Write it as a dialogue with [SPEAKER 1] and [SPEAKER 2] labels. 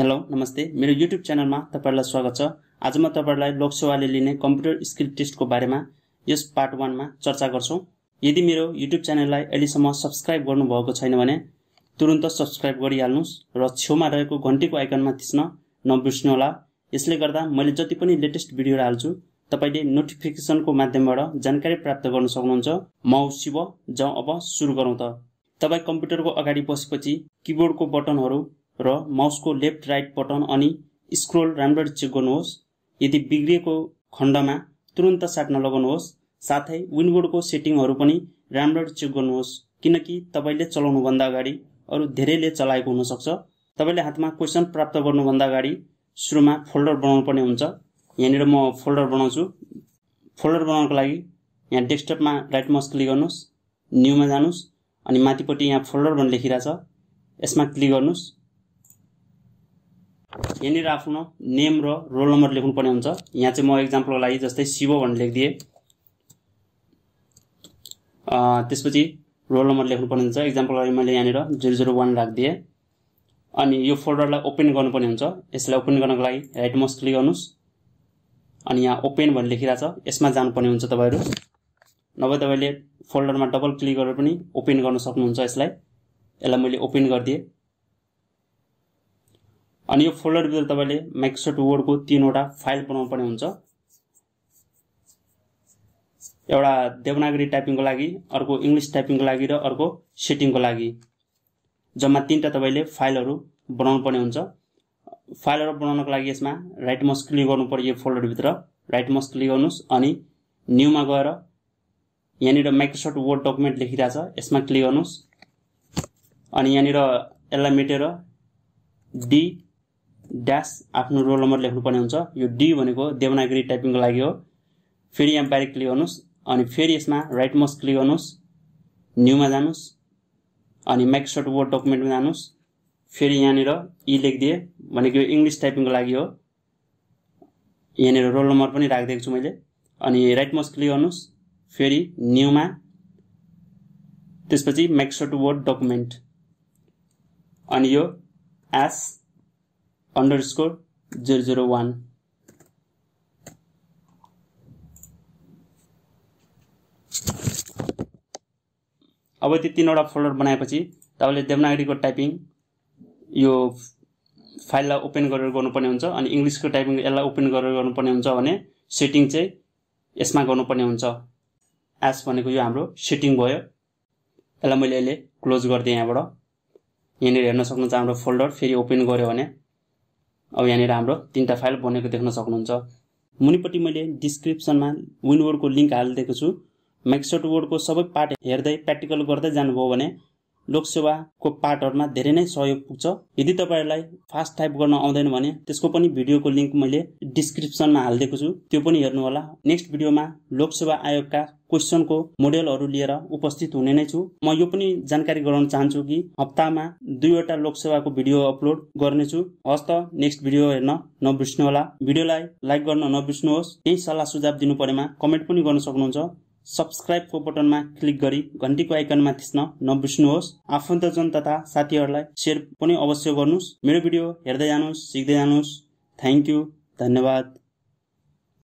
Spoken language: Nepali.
[SPEAKER 1] हेलो नमस्ते मेरो युट्युब च्यानलमा तपाईँहरूलाई स्वागत छ आज म तपाईँहरूलाई लोकसेवाले लिने कम्प्युटर स्किल टेस्टको बारेमा यस पार्ट वानमा चर्चा गर्छौँ यदि मेरो युट्युब च्यानललाई अहिलेसम्म सब्सक्राइब गर्नुभएको छैन भने तुरन्त सब्सक्राइब गरिहाल्नुहोस् र छेउमा रहेको घन्टीको आइकनमा थिच्न नबिर्स्नुहोला यसले गर्दा मैले जति पनि लेटेस्ट भिडियोहरू हाल्छु तपाईँले नोटिफिकेसनको माध्यमबाट जानकारी प्राप्त गर्न सक्नुहुन्छ म शिव जाउँ अब सुरु गरौँ त तपाईँ कम्प्युटरको अगाडि बसेपछि किबोर्डको बटनहरू र माउसको लेफ्ट राइट बटन अनि स्क्रोल राम्ररी चेक गर्नुहोस् यदि बिग्रिएको खण्डमा तुरन्त साट्न लगाउनुहोस् साथै विनबोर्डको सेटिङहरू पनि राम्ररी चेक गर्नुहोस् किनकि तपाईँले चलाउनुभन्दा अगाडि अरू धेरैले चलाएको हुनसक्छ तपाईँले हातमा क्वेसन प्राप्त गर्नुभन्दा अगाडि सुरुमा फोल्डर बनाउनु पर्ने हुन्छ यहाँनिर म फोल्डर बनाउँछु फोल्डर बनाउनको लागि यहाँ डेस्कटपमा राइट माउस क्लिक गर्नुहोस् न्युमा जानुहोस् अनि माथिपट्टि यहाँ फोल्डर भन्ने लेखिरहेछ यसमा क्लिक गर्नुहोस् यहाँनिर आफ्नो नेम र रोल नम्बर लेख्नुपर्ने हुन्छ यहाँ चाहिँ म एक्जाम्पलको लागि जस्तै शिव भनेर लेखिदिएँ त्यसपछि रोल नम्बर लेख्नुपर्ने हुन्छ इक्जाम्पलको लागि मैले यहाँनिर जिरो जिरो वान राखिदिएँ अनि यो फोल्डरलाई ओपन गर्नुपर्ने हुन्छ यसलाई ओपन गर्नको लागि राइट मोस्ट क्लिक गर्नुहोस् अनि यहाँ ओपन भनेर लेखिरहेको छ यसमा जानुपर्ने हुन्छ तपाईँहरू नभए तपाईँले फोल्डरमा डबल क्लिक गरेर पनि ओपन गर्न सक्नुहुन्छ यसलाई यसलाई मैले ओपन गरिदिएँ अनि यो फोल्डरभित्र तपाईँले माइक्रोसफ्ट वर्डको तिनवटा फाइल बनाउनु पर्ने हुन्छ एउटा देवनागरी टाइपिङको लागि अर्को इङ्ग्लिस टाइपिङको लागि र अर्को सेटिङको लागि जम्मा तिनवटा तपाईँले फाइलहरू बनाउनु पर्ने हुन्छ फाइलहरू बनाउनको लागि यसमा राइट मस्क क्लिक गर्नु पर्यो यो फोल्डरभित्र राइट मस्क क्लिक गर्नुहोस् अनि न्युमा गएर यहाँनिर माइक्रोसफ्ट वर्ड डकुमेन्ट लेखिरहेछ यसमा क्लिक गर्नुहोस् अनि यहाँनिर यसलाई मेटेर डी ड्यास आफ्नो रोल नम्बर लेख्नुपर्ने हुन्छ यो डी भनेको देवनागरी टाइपिङको लागि हो फेरि यहाँ बाहिर क्लिक गर्नुहोस् अनि फेरि यसमा राइट मस्ट क्लिक गर्नुहोस् न्युमा जानुहोस् अनि माइक्रोसफ्ट वर्ड डकुमेन्टमा जानुहोस् फेरि यहाँनिर इ e लेखिदिएँ भनेको यो इङ्ग्लिस टाइपिङको लागि हो यहाँनिर रोल नम्बर पनि राखिदिएको छु मैले अनि राइट मस्ट क्लिक गर्नुहोस् फेरि न्युमा त्यसपछि माइक्रोसफ्ट वर्ड डकुमेन्ट अनि यो S underscore zero zero one अब त्यो तिनवटा फोल्डर बनाएपछि तपाईँले देवनागरीको टाइपिङ यो फाइललाई ओपन गरेर गर्नुपर्ने हुन्छ अनि इङ्ग्लिसको टाइपिङ यसलाई ओपन गरेर गर्नुपर्ने हुन्छ भने सेटिङ चाहिँ यसमा गर्नुपर्ने हुन्छ एस भनेको यो हाम्रो सेटिङ भयो यसलाई मैले अहिले क्लोज गरिदिएँ यहाँबाट यहाँनिर हेर्न सक्नुहुन्छ हाम्रो फोल्डर फेरि ओपन गऱ्यो भने अब यहाँनिर हाम्रो तिनवटा फाइल बनेको देख्न सक्नुहुन्छ मुनिपट्टि मैले डिस्क्रिप्सनमा विनवर्डको लिङ्क हालिदिएको छु माइक्रोसफ्ट वर्डको सबै पार्ट हेर्दै प्र्याक्टिकल गर्दै जानुभयो भने लोकसेवाको पार्टहरूमा धेरै नै सहयोग पुग्छ यदि तपाईँहरूलाई फास्ट टाइप गर्न आउँदैन भने त्यसको पनि भिडियोको लिङ्क मैले डिस्क्रिप्सनमा हालिदिएको छु त्यो पनि हेर्नुहोला नेक्स्ट भिडियोमा लोकसेवा आयोगका क्वेसनको मोडेलहरू लिएर उपस्थित हुने नै छु म यो पनि जानकारी गराउन चाहन्छु कि हप्तामा दुईवटा लोकसेवाको भिडियो अपलोड गर्नेछु हस् त नेक्स्ट भिडियो हेर्न नबिर्सनुहोला भिडियोलाई लाइक गर्न नबिर्सनुहोस् केही सल्लाह सुझाव दिनु परेमा कमेन्ट पनि गर्न सक्नुहुन्छ सब्सक्राइबको बटनमा क्लिक गरी घन्टीको आइकनमा थिच्न नबुझ्नुहोस् आफन्तजन तथा साथीहरूलाई सेयर पनि अवश्य गर्नुहोस् मेरो भिडियो हेर्दै जानुहोस् सिक्दै जानुहोस् थ्याङ्क यू धन्यवाद